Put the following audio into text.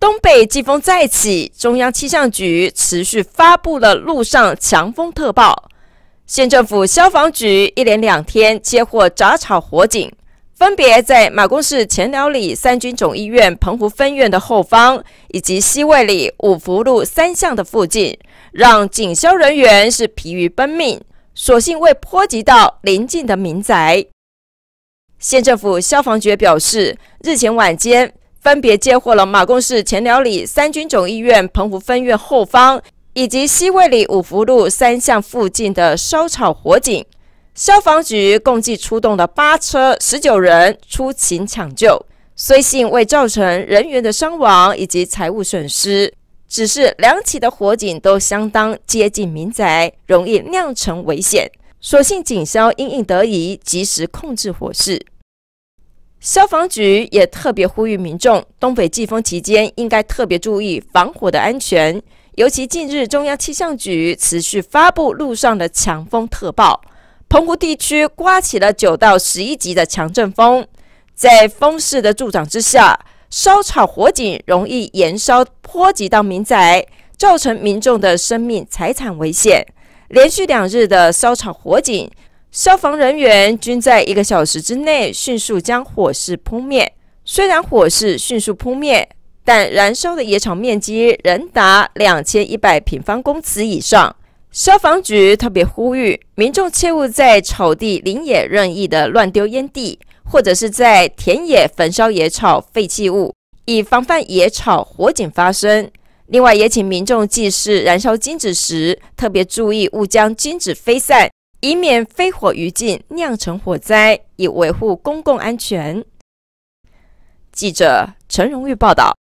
东北季风再起，中央气象局持续发布了路上强风特报。县政府消防局一连两天接获杂草火警，分别在马公市前寮里三军总医院澎湖分院的后方，以及西卫里五福路三巷的附近，让警消人员是疲于奔命，所幸未波及到邻近的民宅。县政府消防局表示，日前晚间。分别接获了马公市前寮里三军总医院澎湖分院后方以及西卫里五福路三巷附近的烧草火警，消防局共计出动了八车十九人出勤抢救，虽幸未造成人员的伤亡以及财物损失，只是两起的火警都相当接近民宅，容易酿成危险，所幸警消因应得宜，及时控制火势。消防局也特别呼吁民众，东北季风期间应该特别注意防火的安全。尤其近日，中央气象局持续发布路上的强风特报，澎湖地区刮起了九到十一级的强阵风。在风势的助长之下，烧草火警容易延烧，波及到民宅，造成民众的生命财产危险。连续两日的烧草火警。消防人员均在一个小时之内迅速将火势扑灭。虽然火势迅速扑灭，但燃烧的野草面积仍达两千一百平方公尺以上。消防局特别呼吁民众切勿在草地、林野任意的乱丢烟蒂，或者是在田野焚烧野草废弃物，以防范野草火警发生。另外，也请民众祭祀燃烧金子时，特别注意勿将金子飞散。以免飞火于禁酿成火灾，以维护公共安全。记者陈荣玉报道。